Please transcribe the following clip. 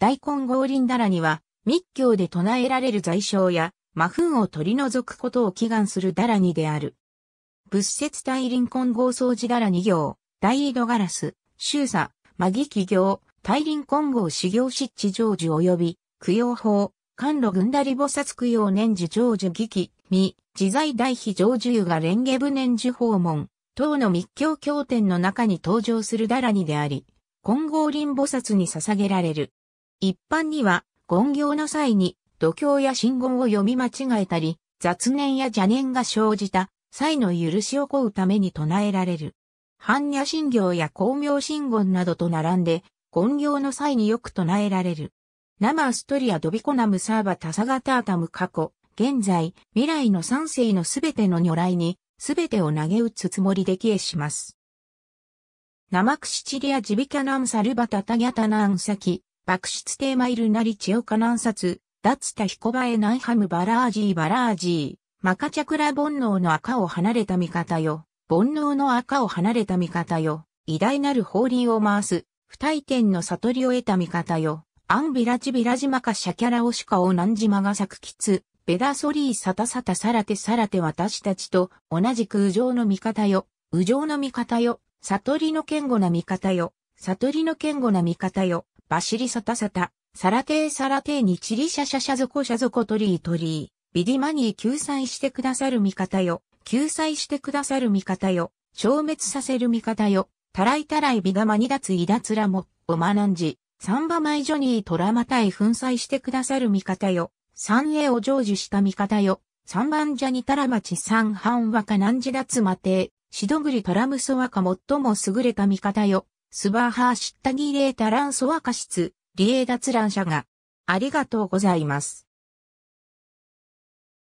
大根合輪だらには、密教で唱えられる罪障や、魔粉を取り除くことを祈願するだらにである。仏説大輪根合掃除だらに行、大井戸ガラス、修査、魔木起業、大輪根合修行湿地成就及び、供養法、甘露群だり菩薩供養年次成就儀器、未、自在大秘成就湯が蓮華部年次訪問、等の密教経典の中に登場するだらにであり、金剛輪菩薩に捧げられる。一般には、言行の際に、度胸や信言を読み間違えたり、雑念や邪念が生じた際の許しを請うために唱えられる。般若信行や光明信言などと並んで、言行の際によく唱えられる。ナマストリアドビコナムサーバタサガタータム過去、現在、未来の三世のすべての如来に、すべてを投げ打つつもりで帰依します。ナマクシチリアジビキャナムサルバタタギャタナンサキ、爆出テーマイルなりチ代オカ南殺、脱田彦バエナイハムバラージーバラージー、マカチャクラ煩悩の赤を離れた味方よ、煩悩の赤を離れた味方よ、偉大なる法輪を回す、不退転の悟りを得た味方よ、アンビラチビラジマカシャキャラオシカオナンジマガサクキツ、ベダソリーサタサタサラテサラテ私たちと同じく右上の味方よ、右上の味方よ、悟りの堅固な味方よ、悟りの堅固な味方よ、バシリサタサタ、サラテーサラテーにチリシャシャシャゾコシャゾコトリートリー、ビディマニー救済してくださる味方よ、救済してくださる味方よ、消滅させる味方よ、タライタライビダマニダツイダツラモ、オマナンジ、サンバマイジョニートラマタイ粉砕してくださる味方よ、サ三栄を成就した味方よ、サンバンジャニタラマチサンンハワナンジダツマテー、シドグリトラムソワカ最も優れた味方よ、スバーハーシッタギレータランソワカシツ、リエーダツラン社が、ありがとうございます。